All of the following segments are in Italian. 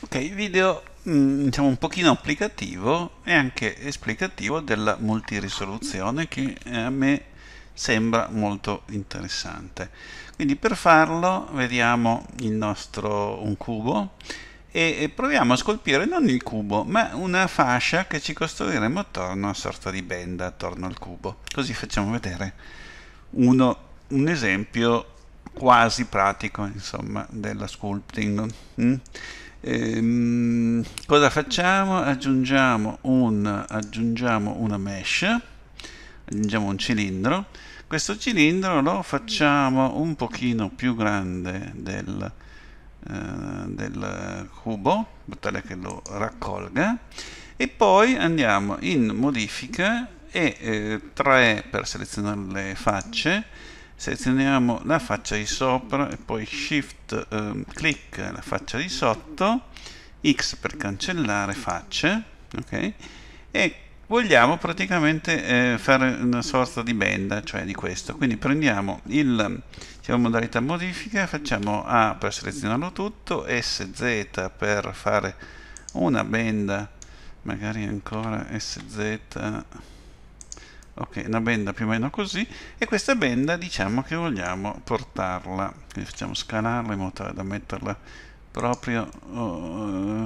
Ok, video mm, diciamo un pochino applicativo e anche esplicativo della multirisoluzione che a me sembra molto interessante. Quindi per farlo vediamo il nostro un cubo e proviamo a scolpire non il cubo ma una fascia che ci costruiremo attorno a una sorta di benda attorno al cubo. Così facciamo vedere uno, un esempio quasi pratico insomma della sculpting. Mm? Ehm, cosa facciamo? Aggiungiamo, un, aggiungiamo una mesh, aggiungiamo un cilindro. Questo cilindro lo facciamo un pochino più grande del, eh, del cubo, tale che lo raccolga. E poi andiamo in modifica e eh, 3 per selezionare le facce selezioniamo la faccia di sopra e poi shift eh, clic la faccia di sotto x per cancellare facce ok e vogliamo praticamente eh, fare una sorta di benda cioè di questo quindi prendiamo il siamo modalità modifica facciamo A per selezionarlo tutto SZ per fare una benda magari ancora SZ ok una benda più o meno così e questa benda diciamo che vogliamo portarla quindi facciamo scalarla in modo tale da metterla proprio uh,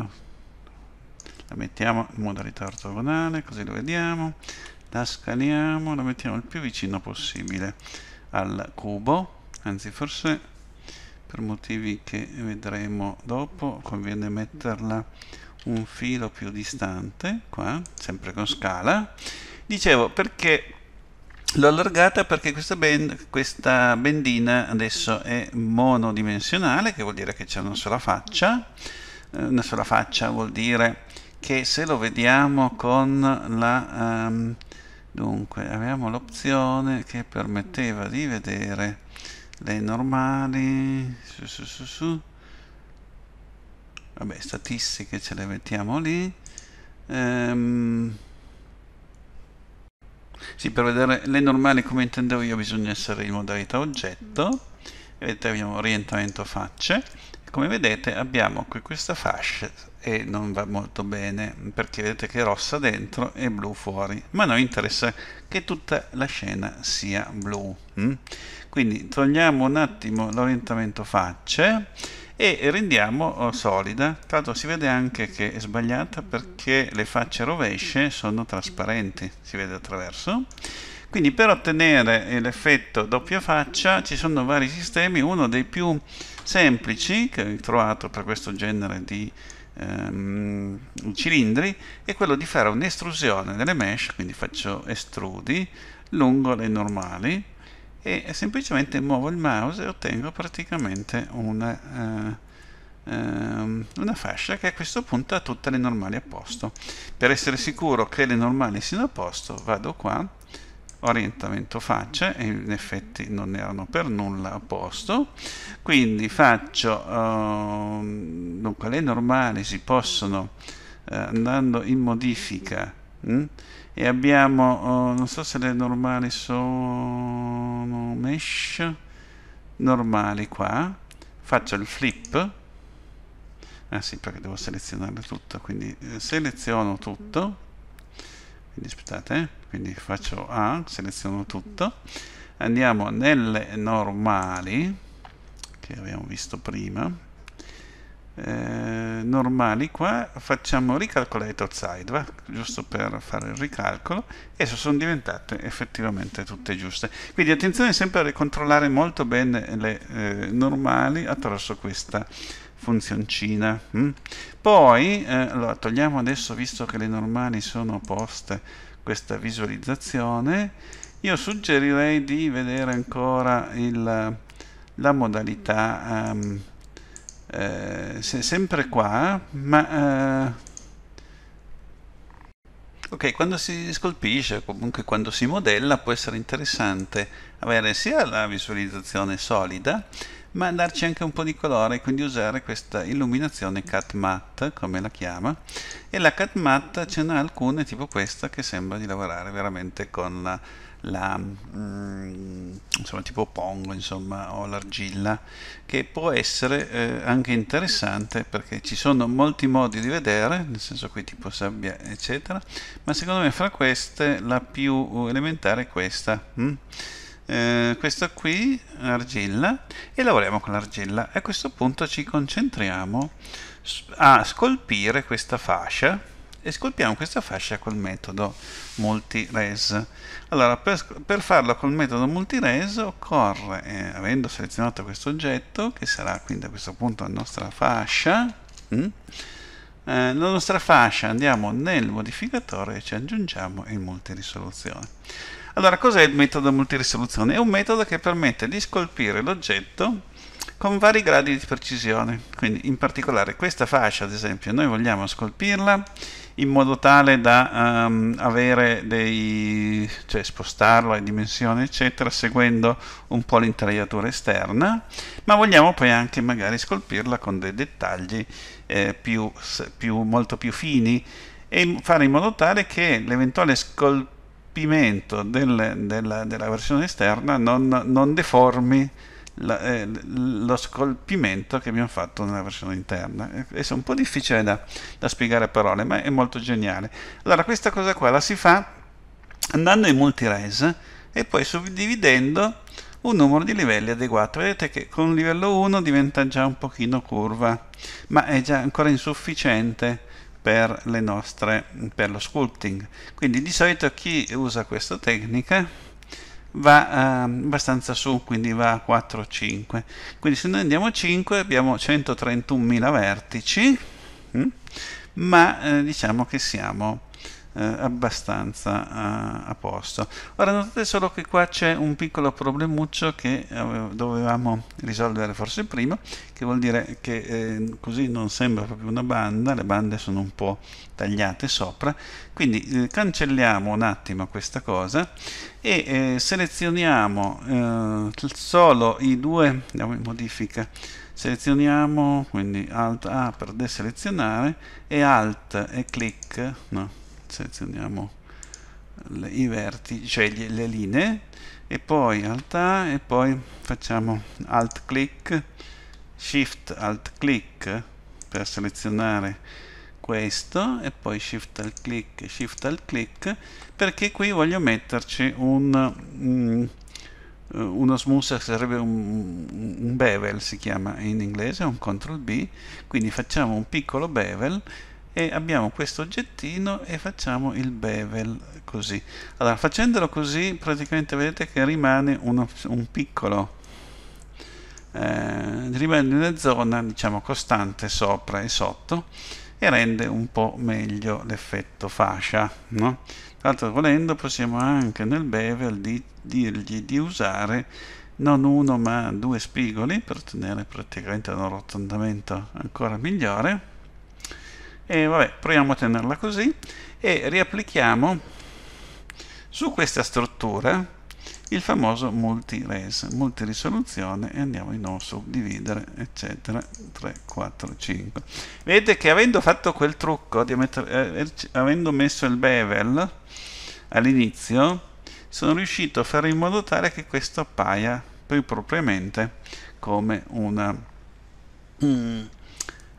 la mettiamo in modalità ortogonale così lo vediamo la scaliamo la mettiamo il più vicino possibile al cubo anzi forse per motivi che vedremo dopo conviene metterla un filo più distante qua sempre con scala Dicevo, perché l'ho allargata perché questa, band, questa bendina adesso è monodimensionale, che vuol dire che c'è una sola faccia. Eh, una sola faccia vuol dire che se lo vediamo con la... Um, dunque, avevamo l'opzione che permetteva di vedere le normali... Su, su, su, su vabbè statistiche ce le mettiamo lì ehm, sì, per vedere le normali come intendevo io bisogna essere in modalità oggetto. Mm. Vedete abbiamo orientamento facce. Come vedete abbiamo qui questa fascia e non va molto bene perché vedete che è rossa dentro e blu fuori. Ma a noi interessa che tutta la scena sia blu. Mm? Quindi togliamo un attimo l'orientamento facce e rendiamo oh, solida, tra l'altro si vede anche che è sbagliata perché le facce rovesce sono trasparenti, si vede attraverso. Quindi per ottenere l'effetto doppia faccia ci sono vari sistemi, uno dei più semplici che ho trovato per questo genere di ehm, cilindri è quello di fare un'estrusione delle mesh, quindi faccio estrudi lungo le normali e semplicemente muovo il mouse e ottengo praticamente una, uh, una fascia che a questo punto ha tutte le normali a posto. Per essere sicuro che le normali siano a posto vado qua, orientamento facce e in effetti non erano per nulla a posto quindi faccio uh, dunque le normali si possono eh, andando in modifica mh, hm, e abbiamo oh, non so se le normali sono mesh normali qua faccio il flip ah sì perché devo selezionare tutto quindi eh, seleziono tutto quindi aspettate eh. quindi faccio A seleziono tutto andiamo nelle normali che abbiamo visto prima eh, normali qua facciamo ricalcolator side va? giusto per fare il ricalcolo e sono diventate effettivamente tutte giuste quindi attenzione sempre a controllare molto bene le eh, normali attraverso questa funzioncina mm? poi eh, allora togliamo adesso visto che le normali sono poste questa visualizzazione io suggerirei di vedere ancora il, la modalità um, eh, sempre qua, ma... Eh... ok, quando si scolpisce, comunque quando si modella, può essere interessante avere sia la visualizzazione solida, ma darci anche un po' di colore, quindi usare questa illuminazione cat matte, come la chiama, e la cat matte ce n'ha alcune, tipo questa, che sembra di lavorare veramente con la la, mm, insomma, tipo pongo insomma, o l'argilla, che può essere eh, anche interessante perché ci sono molti modi di vedere, nel senso qui tipo sabbia eccetera, ma secondo me fra queste la più elementare è questa. Hm? Eh, questa qui, argilla, e lavoriamo con l'argilla. A questo punto ci concentriamo a scolpire questa fascia e scolpiamo questa fascia col metodo multires. Allora, per, per farlo col metodo multires occorre, eh, avendo selezionato questo oggetto, che sarà quindi a questo punto la nostra fascia, mh, mm? eh, la nostra fascia andiamo nel modificatore e ci aggiungiamo il multirisoluzione. Allora, cos'è il metodo multirisoluzione? È un metodo che permette di scolpire l'oggetto con vari gradi di precisione. Quindi in particolare questa fascia, ad esempio, noi vogliamo scolpirla in modo tale da um, avere dei, cioè spostarla in dimensioni eccetera seguendo un po' l'intagliatura esterna ma vogliamo poi anche magari scolpirla con dei dettagli eh, più, più, molto più fini e fare in modo tale che l'eventuale scolpimento del, della, della, versione esterna non, non deformi la, eh, lo scolpimento che abbiamo fatto nella versione interna. Adesso è un po' difficile da, da spiegare a parole, ma è molto geniale. Allora, questa cosa qua la si fa andando in multires e poi suddividendo un numero di livelli adeguato. Vedete che con un livello 1 diventa già un pochino curva, ma è già ancora insufficiente per, nostre, per lo sculpting. Quindi di solito chi usa questa tecnica va eh, abbastanza su, quindi va a 4,5. Quindi se noi andiamo a 5 abbiamo 131.000 vertici, mh? Mm? ma eh, diciamo che siamo eh, abbastanza a, eh, a, posto. Ora notate solo che qua c'è un piccolo problemuccio che eh, dovevamo risolvere forse prima, che vuol dire che eh, così non sembra proprio una banda, le bande sono un po' tagliate sopra, quindi eh, cancelliamo un attimo questa cosa e eh, selezioniamo solo i due, andiamo in modifica, selezioniamo quindi Alt A per deselezionare e Alt e clic, no, selezioniamo le, i vertici, cioè le linee e poi alta e poi facciamo alt click, shift alt click per selezionare questo e poi shift alt click, shift alt click perché qui voglio metterci un, un mm, eh, uno smooth sarebbe un, un bevel si chiama in inglese un control b quindi facciamo un piccolo bevel e abbiamo questo oggettino e facciamo il bevel così allora facendolo così praticamente vedete che rimane uno, un piccolo eh, rimane una zona diciamo costante sopra e sotto e rende un po' meglio l'effetto fascia no? tra l'altro volendo possiamo anche nel bevel di, dirgli di usare non uno ma due spigoli per ottenere praticamente un arrotondamento ancora migliore e vabbè proviamo a tenerla così e riapplichiamo su questa struttura il famoso multi-res, multirisoluzione e andiamo in off, suddividere, eccetera, 3, 4, 5. Vedete che avendo fatto quel trucco, mettere, eh, eh avendo messo il bevel all'inizio, sono riuscito a fare in modo tale che questo appaia più propriamente come una... Mm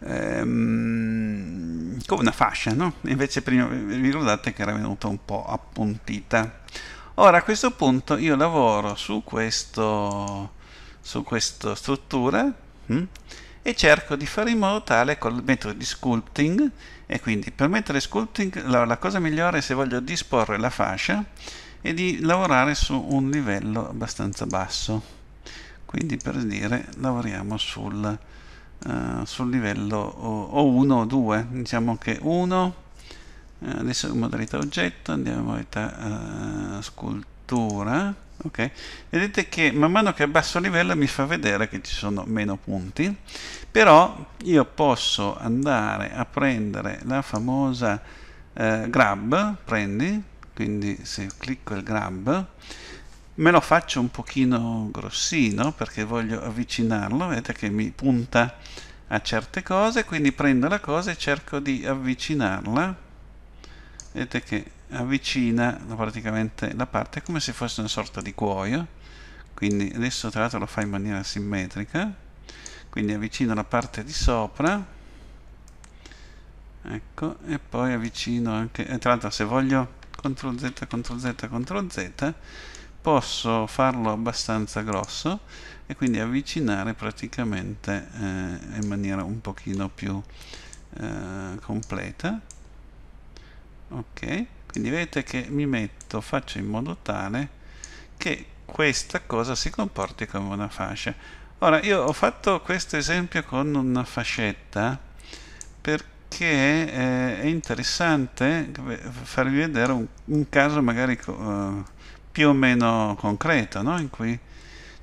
ehm, come una fascia, no? Invece prima vi ricordate che era venuta un po' appuntita. Ora a questo punto io lavoro su, questo, su questa struttura hm? e cerco di fare in modo tale col metodo di sculpting e quindi per mettere sculpting la, la cosa migliore è se voglio disporre la fascia e di lavorare su un livello abbastanza basso quindi per dire lavoriamo sul eh, sul livello o 1 o 2 diciamo che 1 uh, eh, adesso in modalità oggetto andiamo in modalità uh, scultura ok vedete che man mano che abbasso il livello mi fa vedere che ci sono meno punti però io posso andare a prendere la famosa grab prendi quindi se clicco il grab me lo faccio un pochino grossino perché voglio avvicinarlo, vedete che mi punta a certe cose, quindi prendo la cosa e cerco di avvicinarla, vedete che avvicina praticamente la parte come se fosse una sorta di cuoio, quindi adesso tra l'altro lo fa in maniera simmetrica, quindi avvicino la parte di sopra, ecco, e poi avvicino anche, tra l'altro se voglio CTRL Z, CTRL Z, CTRL Z, posso farlo abbastanza grosso e quindi avvicinare praticamente eh, in maniera un pochino più eh, completa ok quindi vedete che mi metto faccio in modo tale che questa cosa si comporti come una fascia ora io ho fatto questo esempio con una fascetta perché eh, è interessante farvi vedere un, un caso magari eh, più o meno concreto, no? in cui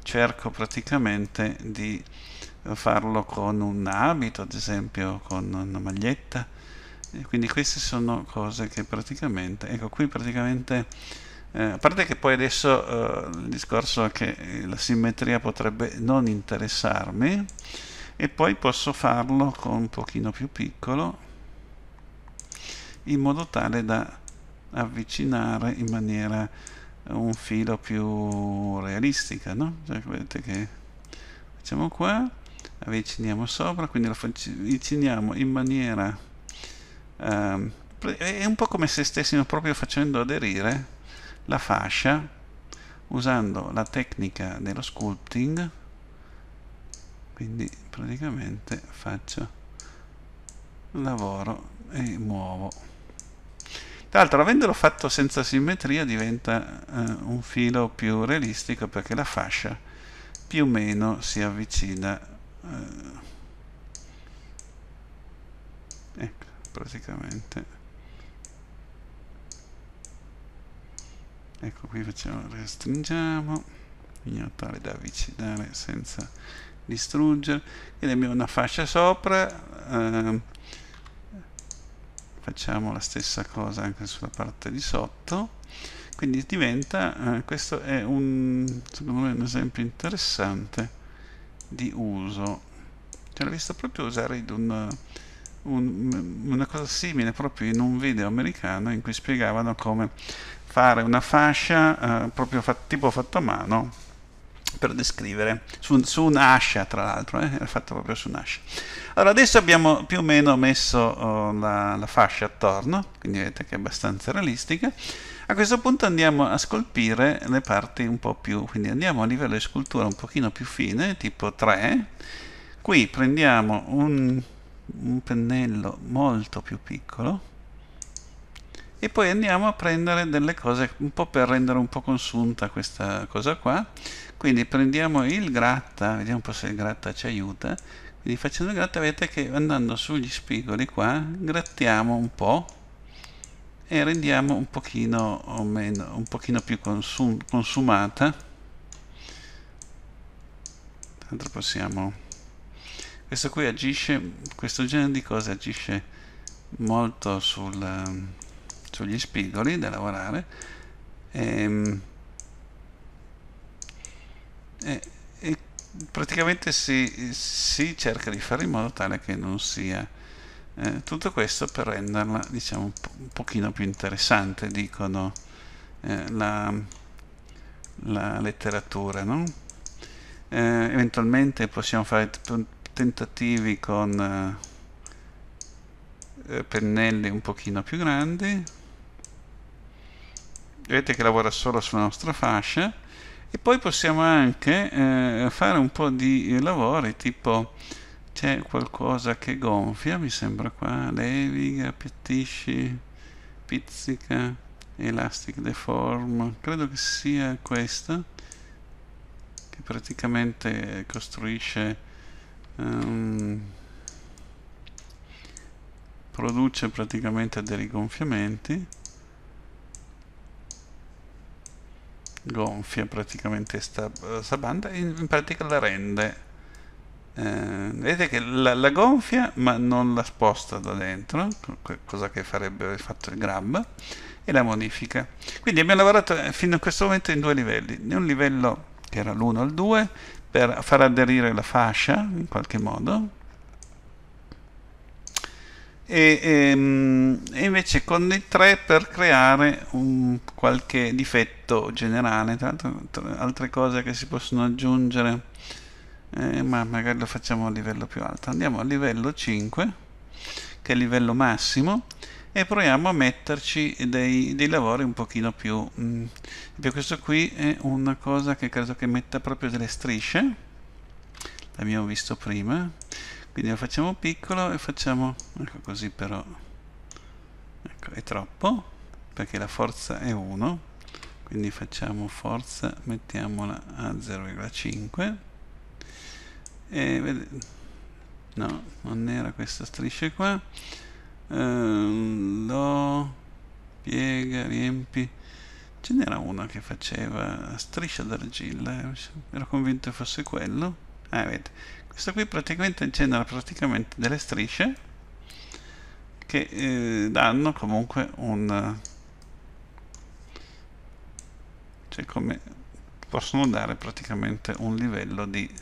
cerco praticamente di farlo con un abito, ad esempio con una maglietta. E quindi queste sono cose che praticamente, ecco qui praticamente, eh, a parte che poi adesso eh, il discorso è che eh, la simmetria potrebbe non interessarmi, e poi posso farlo con un pochino più piccolo, in modo tale da avvicinare in maniera un filo più realistica, no? Cioè, vedete che facciamo qua, avviciniamo sopra, quindi la avviciniamo in maniera... Um, è un po' come se stessimo proprio facendo aderire la fascia usando la tecnica dello sculpting quindi praticamente faccio lavoro e muovo tra l'altro, avendolo fatto senza simmetria, diventa eh, un filo più realistico perché la fascia più o meno si avvicina. Eh, ecco, praticamente. Ecco, qui facciamo, restringiamo, in modo tale da avvicinare senza distruggere. Quindi abbiamo una fascia sopra. Eh, facciamo la stessa cosa anche sulla parte di sotto quindi diventa eh, questo è un secondo me un esempio interessante di uso cioè l'ho visto proprio usare un, un, una cosa simile proprio in un video americano in cui spiegavano come fare una fascia eh, proprio fa, tipo fatto a mano per descrivere, su, su un'ascia tra l'altro, eh? era fatto proprio su un'ascia. Allora adesso abbiamo più o meno messo oh, la, la, fascia attorno, quindi vedete che è abbastanza realistica. A questo punto andiamo a scolpire le parti un po' più, quindi andiamo a livello di scultura un pochino più fine, tipo 3. Qui prendiamo un, un pennello molto più piccolo, e poi andiamo a prendere delle cose un po' per rendere un po' consunta questa cosa qua quindi prendiamo il gratta vediamo un po' se il gratta ci aiuta quindi facendo il gratta vedete che andando sugli spigoli qua grattiamo un po' e rendiamo un pochino, meno, un pochino più consum consumata tanto possiamo questo qui agisce questo genere di cose agisce molto sul, sugli spigoli da lavorare e, ehm, e, eh, e praticamente si, si, cerca di fare in modo tale che non sia eh, tutto questo per renderla diciamo un, po pochino più interessante dicono eh, la, la, letteratura no? eh, eventualmente possiamo fare tentativi con eh, eh, pennelli un pochino più grandi vedete che lavora solo sulla nostra fascia e poi possiamo anche eh, fare un po' di lavori tipo c'è qualcosa che gonfia mi sembra qua leviga, appiattisci pizzica elastic deform credo che sia questa che praticamente costruisce um, produce praticamente dei rigonfiamenti gonfia praticamente sta, banda e in pratica la rende eh, vedete che la, la, gonfia ma non la sposta da dentro cosa che farebbe fatto il grab e la modifica quindi abbiamo lavorato eh, fino a questo momento in due livelli in un livello che era l'1 al 2 per far aderire la fascia in qualche modo e, ehm, e invece con il 3 per creare un, qualche difetto generale tra l'altro altre cose che si possono aggiungere eh, ma magari lo facciamo a livello più alto andiamo a livello 5 che è il livello massimo e proviamo a metterci dei, dei lavori un pochino più mh. Mm, questo qui è una cosa che credo che metta proprio delle strisce l'abbiamo visto prima quindi lo facciamo piccolo e facciamo ecco così però ecco è troppo perché la forza è 1 quindi facciamo forza mettiamola a 0,5 e vede, no non era questa striscia qua ehm, lo piega riempi ce n'era una che faceva striscia d'argilla ero convinto fosse quello ah, vedete questo qui praticamente genera praticamente delle strisce che eh, danno comunque un cioè come possono dare praticamente un livello di,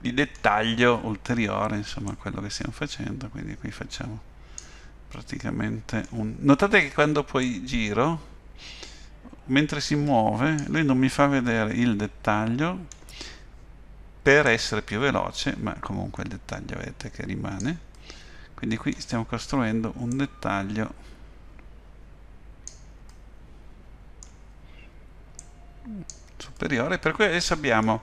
di dettaglio ulteriore insomma a quello che stiamo facendo quindi qui facciamo praticamente un notate che quando poi giro mentre si muove lui non mi fa vedere il dettaglio per essere più veloce ma comunque il dettaglio vedete che rimane quindi qui stiamo costruendo un dettaglio superiore per cui adesso abbiamo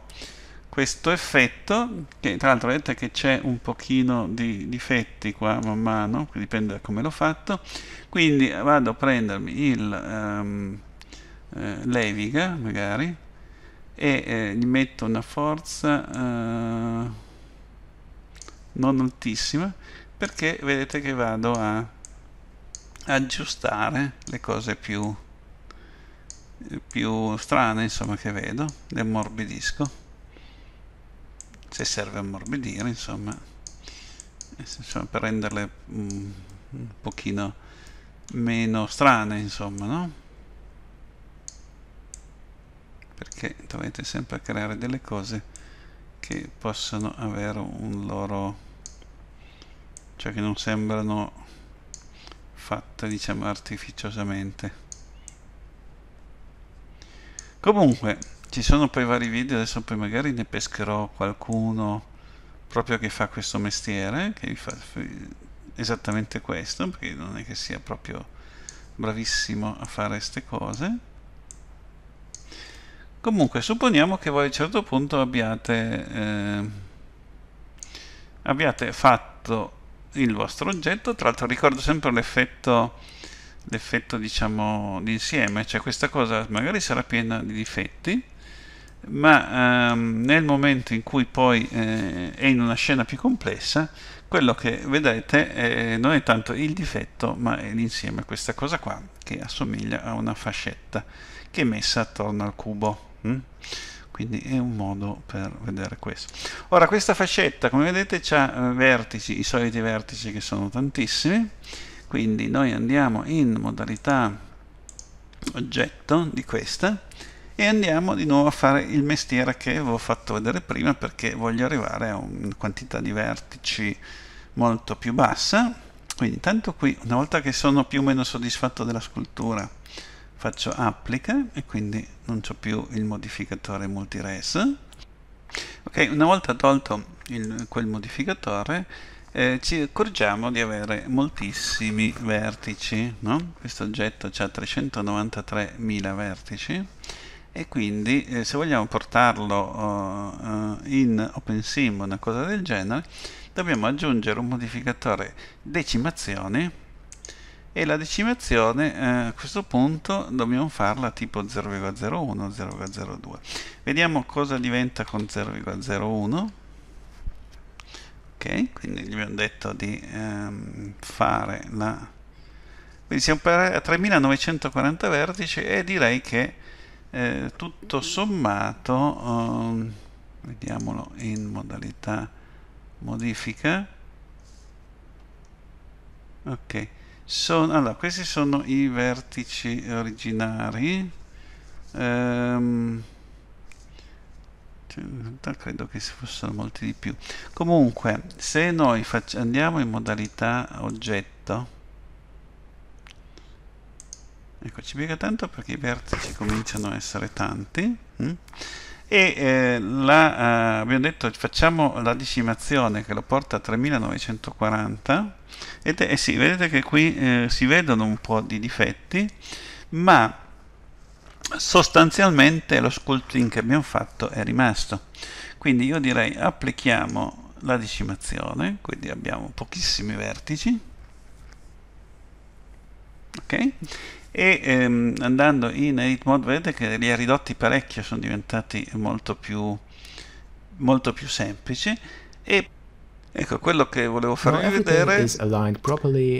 questo effetto che tra l'altro vedete che c'è un pochino di difetti qua man mano dipende da come l'ho fatto quindi vado a prendermi il um, eh, leviga magari e eh, gli metto una forza eh, non altissima perché vedete che vado a aggiustare le cose più, più strane insomma che vedo le ammorbidisco se serve ammorbidire insomma, eh, insomma per renderle mm, un pochino meno strane insomma no? perché dovete sempre creare delle cose che possono avere un loro cioè che non sembrano fatte diciamo artificiosamente comunque ci sono poi vari video adesso poi magari ne pescherò qualcuno proprio che fa questo mestiere che fa esattamente questo perché non è che sia proprio bravissimo a fare queste cose Comunque, supponiamo che voi a un certo punto abbiate, eh, abbiate fatto il vostro oggetto, tra l'altro ricordo sempre l'effetto l'effetto diciamo d'insieme, cioè questa cosa magari sarà piena di difetti, ma ehm, nel momento in cui poi eh, è in una scena più complessa, quello che vedete eh, non è tanto il difetto, ma è l'insieme, questa cosa qua che assomiglia a una fascetta che è messa attorno al cubo. Mm? quindi è un modo per vedere questo ora questa fascetta come vedete ha eh, vertici i soliti vertici che sono tantissimi quindi noi andiamo in modalità oggetto di questa e andiamo di nuovo a fare il mestiere che avevo fatto vedere prima perché voglio arrivare a una quantità di vertici molto più bassa quindi intanto qui una volta che sono più o meno soddisfatto della scultura faccio applica e quindi non c'ho più il modificatore multires ok una volta tolto il, quel modificatore eh, ci accorgiamo di avere moltissimi vertici no? questo oggetto ha 393.000 vertici e quindi eh, se vogliamo portarlo oh, uh, in OpenSim o una cosa del genere dobbiamo aggiungere un modificatore decimazione e la decimazione eh, a questo punto dobbiamo farla tipo 0,01 0,02 vediamo cosa diventa con 0,01 ok quindi gli abbiamo detto di ehm, fare la quindi siamo a 3940 vertici e direi che eh, tutto sommato ehm, vediamolo in modalità modifica ok sono, allora, questi sono i vertici originari ehm, cioè, credo che si fossero molti di più comunque se noi andiamo in modalità oggetto ecco ci piega tanto perché i vertici cominciano a essere tanti hm? e eh, la, eh, abbiamo detto facciamo la decimazione che lo porta a 3940 ed eh sì, vedete che qui eh, si vedono un po' di difetti ma sostanzialmente lo sculpting che abbiamo fatto è rimasto quindi io direi applichiamo la decimazione quindi abbiamo pochissimi vertici ok e ehm, andando in edit mode vedete che li ha ridotti parecchio sono diventati molto più, molto più semplici e ecco quello che volevo farvi vedere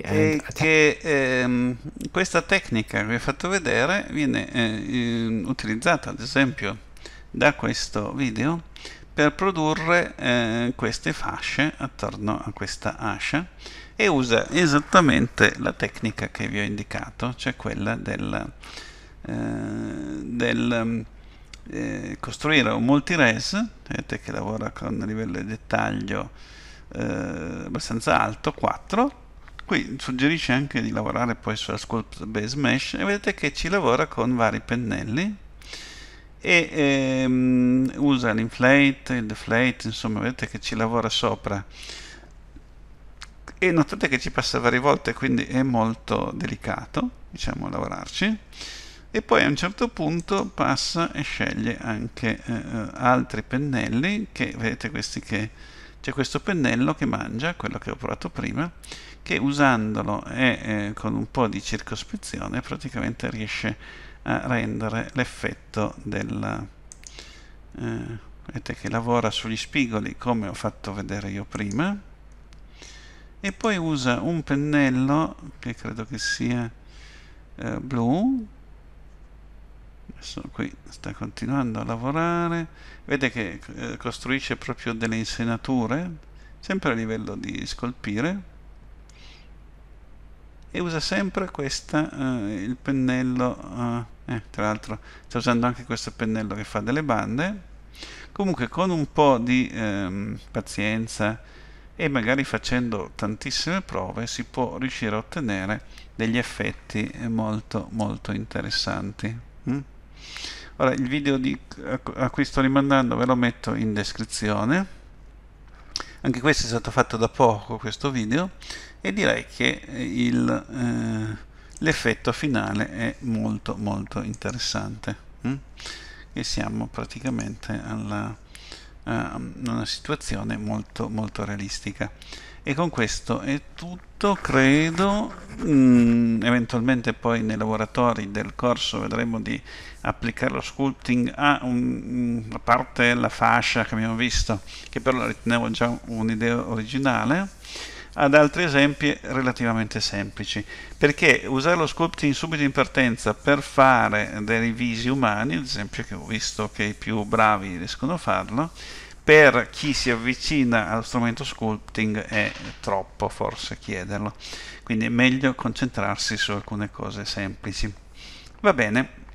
è che ehm, questa tecnica che vi ho fatto vedere viene eh, utilizzata ad esempio da questo video per produrre eh, queste fasce attorno a questa ascia e usa esattamente la tecnica che vi ho indicato, cioè quella del, eh, del mm, eh, costruire un multires, vedete che lavora con un livello di dettaglio eh, abbastanza alto, 4, qui suggerisce anche di lavorare poi sulla sculpt base mesh e vedete che ci lavora con vari pennelli e ehm, usa l'inflate, il deflate, insomma vedete che ci lavora sopra e notate che ci passa varie volte quindi è molto delicato diciamo lavorarci e poi a un certo punto passa e sceglie anche eh, eh, altri pennelli che vedete questi che c'è questo pennello che mangia quello che ho provato prima che usandolo e eh, con un po' di circospezione praticamente riesce a rendere l'effetto della eh, vedete che lavora sugli spigoli come ho fatto vedere io prima e poi usa un pennello che credo che sia eh, blu adesso qui sta continuando a lavorare vede che eh, costruisce proprio delle insenature sempre a livello di scolpire e usa sempre questa eh, il pennello eh, eh tra l'altro sta usando anche questo pennello che fa delle bande comunque con un po' di ehm, pazienza e magari facendo tantissime prove si può riuscire a ottenere degli effetti molto molto interessanti. Mm? Ora il video di, a cui sto rimandando ve lo metto in descrizione. Anche questo è stato fatto da poco questo video e direi che eh, il, eh, l'effetto finale è molto molto interessante. Mm? E siamo praticamente alla Ehm, una situazione molto, molto realistica. E con questo è tutto, credo, mm, eventualmente poi nei laboratori del corso vedremo di applicare lo sculpting a un, una mm, parte, la fascia che abbiamo visto, che però la ritenevo già un'idea originale ad altri esempi relativamente semplici, perché usare lo sculpting subito in partenza per fare dei visi umani, ad esempio che ho visto che i più bravi riescono a farlo, per chi si avvicina allo strumento sculpting è troppo forse chiederlo, quindi è meglio concentrarsi su alcune cose semplici. Va bene,